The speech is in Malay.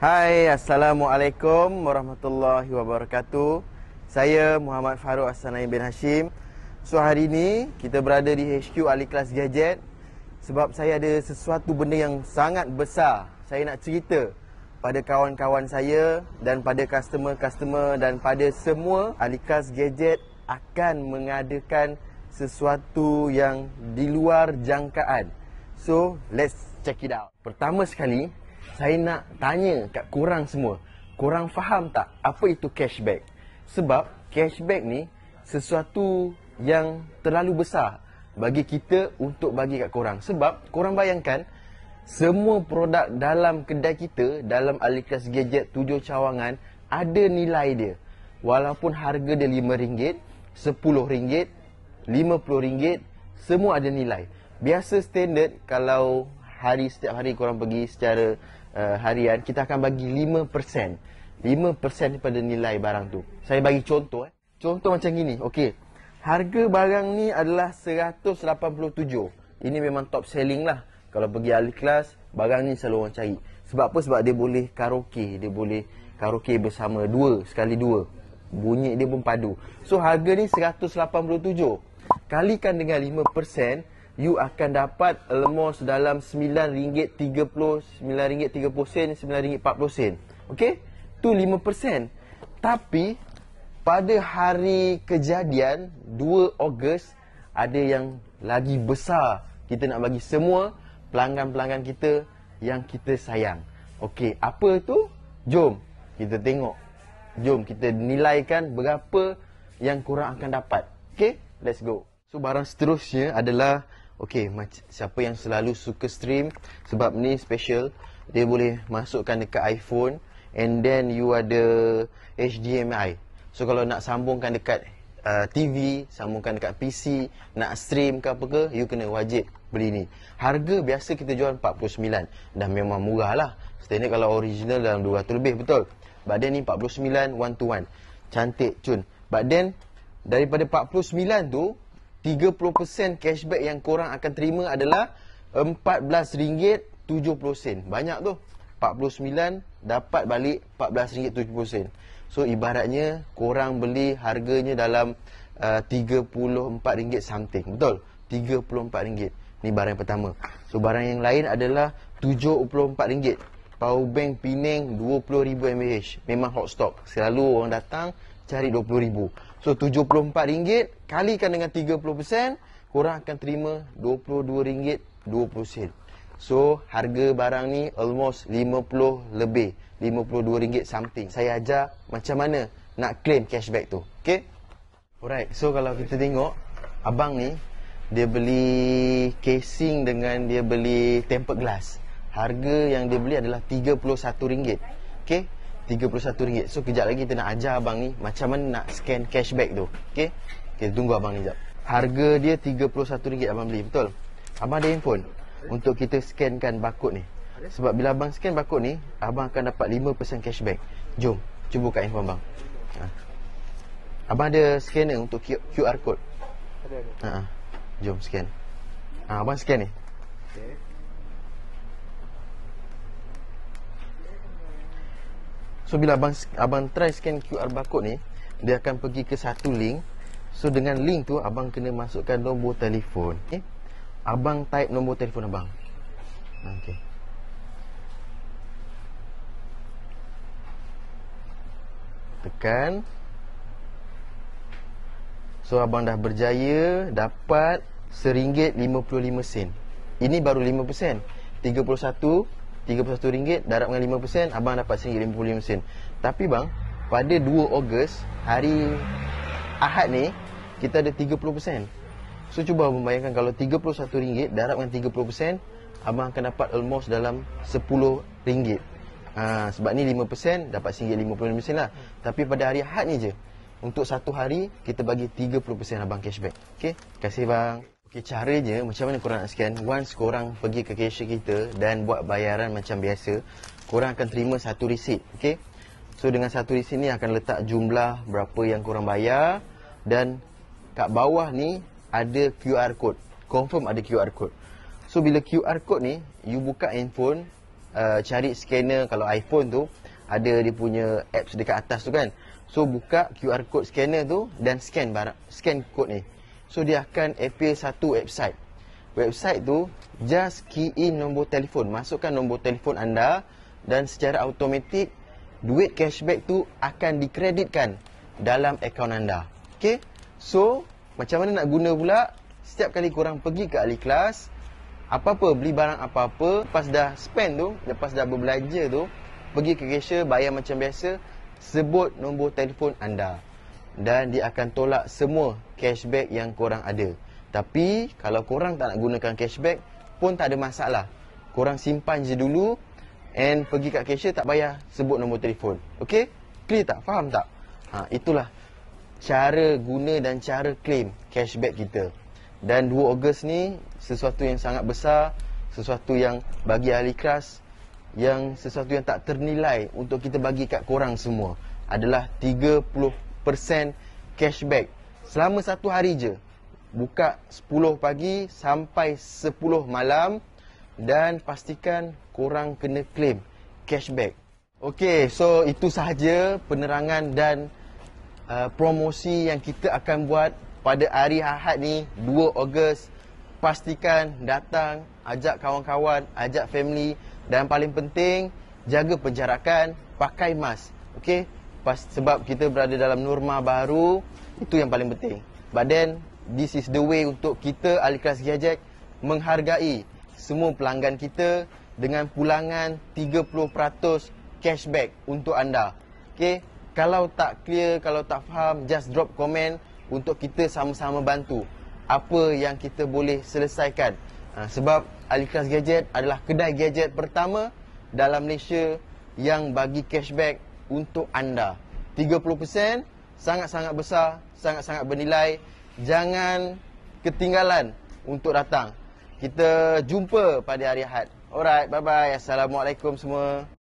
Hai, Assalamualaikum Warahmatullahi Wabarakatuh Saya Muhammad Farouk Asanai bin Hashim So hari ini kita berada di HQ Ali Kelas Gadget Sebab saya ada sesuatu benda yang sangat besar Saya nak cerita pada kawan-kawan saya Dan pada customer-customer dan pada semua Ali Kelas Gadget akan mengadakan sesuatu yang di luar jangkaan So let's check it out Pertama sekali saya nak tanya kat Kurang semua. kurang faham tak apa itu cashback? Sebab cashback ni sesuatu yang terlalu besar bagi kita untuk bagi kat korang. Sebab korang bayangkan semua produk dalam kedai kita dalam Alikas Gadget tujuh cawangan ada nilai dia. Walaupun harga dia RM5, RM10, RM50, semua ada nilai. Biasa standard kalau hari setiap hari korang pergi secara uh, harian kita akan bagi 5% 5% daripada nilai barang tu saya bagi contoh eh. contoh macam gini okey harga barang ni adalah 187 ini memang top selling lah kalau pergi ahli kelas barang ni selalu orang cari sebab apa sebab dia boleh karaoke dia boleh karaoke bersama dua sekali dua bunyi dia pun padu so harga ni 187 kalikan dengan 5% you akan dapat lemos dalam RM9.30, RM9.30 sen, RM9.40 sen. Okay? Tu 5%. Tapi, pada hari kejadian 2 Ogos, ada yang lagi besar kita nak bagi semua pelanggan-pelanggan kita yang kita sayang. Okey, apa tu? Jom kita tengok. Jom kita nilaikan berapa yang kurang akan dapat. Okey, let's go. So barang seterusnya adalah Okey, siapa yang selalu suka stream Sebab ni special Dia boleh masukkan dekat iPhone And then you ada HDMI So kalau nak sambungkan dekat uh, TV Sambungkan dekat PC Nak stream ke apa ke You kena wajib beli ni Harga biasa kita jual RM49 Dah memang murah lah ni kalau original dalam RM200 lebih betul But then ni RM49 one to one Cantik cun But then Daripada RM49 tu 30% cashback yang korang akan terima adalah RM14.70. Banyak tu. 49 dapat balik RM14.70. So ibaratnya korang beli harganya dalam uh, RM34 something. Betul? RM34. Ni barang pertama. So barang yang lain adalah RM74. Power bank Penang 20,000 mAh. Memang hot stock. Selalu orang datang cari 20,000. So RM74 kalikan dengan 30% korang akan terima RM22.20. So harga barang ni almost 50 lebih, RM52 something. Saya ajar macam mana nak claim cashback tu. Okay? Alright. So kalau kita tengok abang ni dia beli casing dengan dia beli tempered glass. Harga yang dia beli adalah RM31. Okay? rm ringgit. So kejap lagi kita nak ajar abang ni macam mana nak scan cashback tu. Okey. Kita tunggu abang ni jap. Harga dia rm ringgit. abang beli, betul? Abang ada handphone untuk kita scankan barcode ni. Sebab bila abang scan barcode ni, abang akan dapat 5% cashback. Jom, cuba buka handphone abang. Ha. Abang ada scanner untuk QR code? Ada, ada. Ha, ha. Jom scan. Ha, abang scan ni. Okay. So bila abang abang try scan QR barcode ni, dia akan pergi ke satu link. So dengan link tu abang kena masukkan nombor telefon. Okay. Abang type nombor telefon abang. Okey. Tekan. So abang dah berjaya dapat RM1.55. Ini baru 5%. 31 RM31 darab dengan 5% abang dapat rm sen. tapi bang pada 2 Ogos hari Ahad ni kita ada 30% so cuba membayangkan kalau RM31 darab dengan 30% abang akan dapat almost dalam RM10 ha, sebab ni 5% dapat rm sen lah tapi pada hari Ahad ni je untuk satu hari kita bagi 30% abang cashback okey kasih bang Okay, caranya macam mana korang nak scan Once korang pergi ke cashier kita Dan buat bayaran macam biasa Korang akan terima satu receipt okay? So dengan satu receipt ni akan letak jumlah Berapa yang korang bayar Dan kat bawah ni Ada QR code Confirm ada QR code So bila QR code ni You buka handphone uh, Cari scanner kalau iPhone tu Ada dia punya apps dekat atas tu kan So buka QR code scanner tu Dan scan barang, scan code ni So dia akan appear satu website Website tu just key in nombor telefon Masukkan nombor telefon anda Dan secara automatik Duit cashback tu akan dikreditkan Dalam akaun anda Okay So macam mana nak guna pula Setiap kali korang pergi ke ahli kelas Apa-apa beli barang apa-apa Lepas dah spend tu Lepas dah berbelanja tu Pergi ke cashier bayar macam biasa Sebut nombor telefon anda dan dia akan tolak semua cashback yang korang ada. Tapi kalau korang tak nak gunakan cashback pun tak ada masalah. Korang simpan je dulu and pergi kat cashier tak bayar sebut nombor telefon. Okey? Clear tak? Faham tak? Ha, itulah cara guna dan cara claim cashback kita. Dan 2 Ogos ni sesuatu yang sangat besar, sesuatu yang bagi ahli keras yang sesuatu yang tak ternilai untuk kita bagi kat korang semua adalah 10% cashback selama satu hari je buka 10 pagi sampai 10 malam dan pastikan korang kena claim cashback Okay, so itu sahaja penerangan dan uh, promosi yang kita akan buat pada hari Ahad ni 2 Ogos pastikan datang ajak kawan-kawan ajak family dan paling penting jaga penjarakan pakai mask okey Pas, sebab kita berada dalam norma baru itu yang paling penting. But then this is the way untuk kita Ali Kelas Gadget menghargai semua pelanggan kita dengan pulangan 30% cashback untuk anda. Okay, kalau tak clear, kalau tak faham, just drop komen untuk kita sama-sama bantu apa yang kita boleh selesaikan. Ha, sebab Ali Kelas Gadget adalah kedai gadget pertama dalam Malaysia yang bagi cashback 30% untuk anda. 30% sangat-sangat besar, sangat-sangat bernilai. Jangan ketinggalan untuk datang. Kita jumpa pada hari Ahad. Alright, bye-bye. Assalamualaikum semua.